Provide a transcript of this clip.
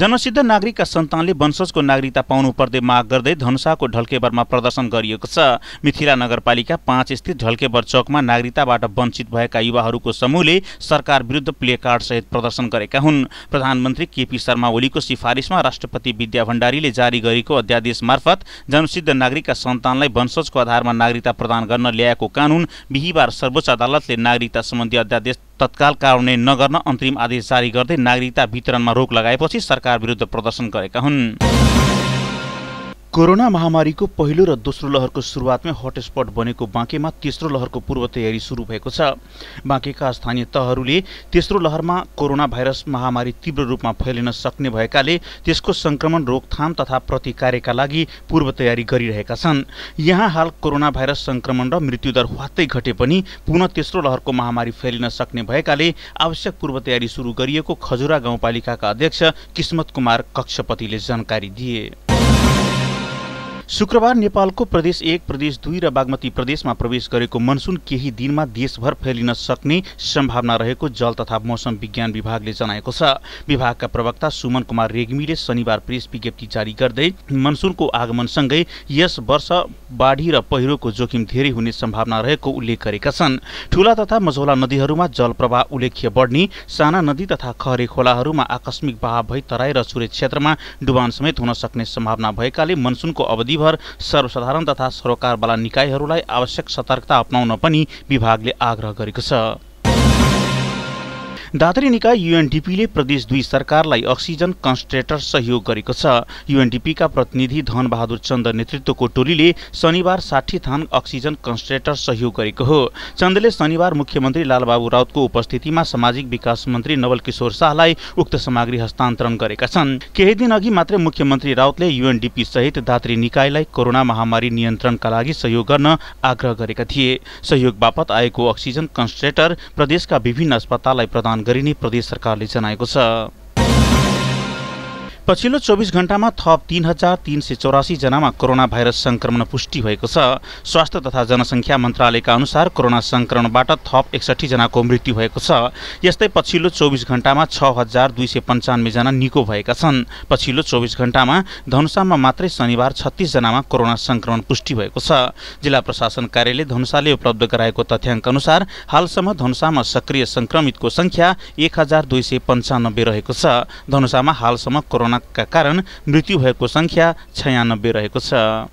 जनसिद्ध नागरिकका सन्तानले वंशजको नागरिकता पाउनुपर्ने माग गर्दै धनुषाको ढल्केबरमा प्रदर्शन गरिएको छ मिथिला नगरपालिका पाँच स्थित ढल्केबर चौकमा नागरिकताबाट वञ्चित भएका युवाहरूको समूहले सरकार विरुद्ध सहित प्रदर्शन गरेका हुन् प्रधानमन्त्री केपी शर्मा ओलीको सिफारिसमा राष्ट्रपति विद्या भण्डारीले जारी गरेको अध्यादेश मार्फत जनसिद्ध नागरिकका सन्तानलाई वंशजको आधारमा नागरिकता प्रदान गर्न ल्याएको कानुन बिहिबार सर्वोच्च अदालतले नागरिकता सम्बन्धी अध्यादेश तत्काल कार्यान्वयन नगर्न अन्तरिम आदेश जारी गर्दै नागरिकता वितरणमा रोक लगाएपछि सरकार विरुद्ध प्रदर्शन गरेका हुन् कोरोना महामारीको पहिलो र दोस्रो लहरको सुरुवातमै हटस्पट बनेको बाँकेमा तेस्रो लहरको पूर्व तयारी सुरु भएको छ बाँकेका स्थानीय तहहरूले तेस्रो लहरमा कोरोना भाइरस महामारी तीव्र रूपमा फैलिन सक्ने भएकाले त्यसको सङ्क्रमण रोकथाम तथा प्रतिकारका लागि पूर्व तयारी गरिरहेका छन् यहाँ हाल कोरोना भाइरस सङ्क्रमण र मृत्युदर वात्तै घटे पनि पुनः तेस्रो लहरको महामारी फैलिन सक्ने भएकाले आवश्यक पूर्व तयारी सुरु गरिएको खजुरा गाउँपालिकाका अध्यक्ष किस्मत कुमार कक्षपतिले जानकारी दिए शुक्रबार नेपालको प्रदेश एक प्रदेश दुई र बागमती प्रदेशमा प्रवेश गरेको मनसुन केही दिनमा देशभर फैलिन सक्ने सम्भावना रहेको जल तथा मौसम विज्ञान विभागले जनाएको छ विभागका प्रवक्ता सुमन कुमार रेग्मीले शनिबार प्रेस विज्ञप्ति जारी गर्दै मनसुनको आगमनसँगै यस वर्ष बाढी र पहिरोको जोखिम धेरै हुने सम्भावना रहेको उल्लेख गरेका छन् ठूला तथा मझौला नदीहरूमा जल प्रवाह उल्लेख्य बढ्ने साना नदी तथा खहरे खोलाहरूमा आकस्मिक बहाव भई तराई र सूर्य क्षेत्रमा डुबान समेत हुन सक्ने सम्भावना भएकाले मनसुनको अवधि भर सर्वसाधारण तथा सरोकारवाला निकायहरूलाई आवश्यक सतर्कता अप्नाउन पनि विभागले आग्रह गरेको छ दात्री निकाय युएनडिपीले प्रदेश दुई सरकारलाई अक्सिजन कन्सन्ट्रेटर सहयोग गरेको छ युएनडिपीका प्रतिनिधि धनबहादुर चन्द नेतृत्वको टोलीले शनिबार साठी थान अक्सिजन कन्सन्ट्रेटर सहयोग गरेको हो चन्दले शनिबार मुख्यमन्त्री लालबाबु राउतको उपस्थितिमा सामाजिक विकास मन्त्री नवल किशोर शाहलाई उक्त सामग्री हस्तान्तरण गरेका छन् केही दिन अघि मात्रै मुख्यमन्त्री राउतले युएनडिपी सहित दात्री निकायलाई कोरोना महामारी नियन्त्रणका लागि सहयोग गर्न आग्रह गरेका थिए सहयोग बापत आएको अक्सिजन कन्सन्ट्रेटर प्रदेशका विभिन्न अस्पताललाई प्रदान गरिने प्रदेश सरकारले जनाएको छ पछिल्लो चौबिस घण्टामा थप तीन हजार तीन सय चौरासीजनामा कोरोना भाइरस संक्रमण पुष्टि भएको छ स्वास्थ्य तथा जनसङ्ख्या मन्त्रालयका अनुसार कोरोना संक्रमणबाट थप जनाको मृत्यु भएको छ यस्तै पछिल्लो चौबिस घण्टामा छ हजार दुई सय पन्चानब्बेजना निको भएका छन् पछिल्लो चौबिस घण्टामा धनुषामा मात्रै शनिबार जनामा कोरोना संक्रमण पुष्टि भएको छ जिल्ला प्रशासन कार्यालय धनुषाले उपलब्ध गराएको तथ्याङ्क अनुसार हालसम्म धनुषामा सक्रिय संक्रमितको संख्या एक हजार दुई सय पन्चानब्बे रहेको छ धनुषामा हालसम्म कोरोना संक्रमणका कारण मृत्यु भएको सङ्ख्या छयानब्बे रहेको छ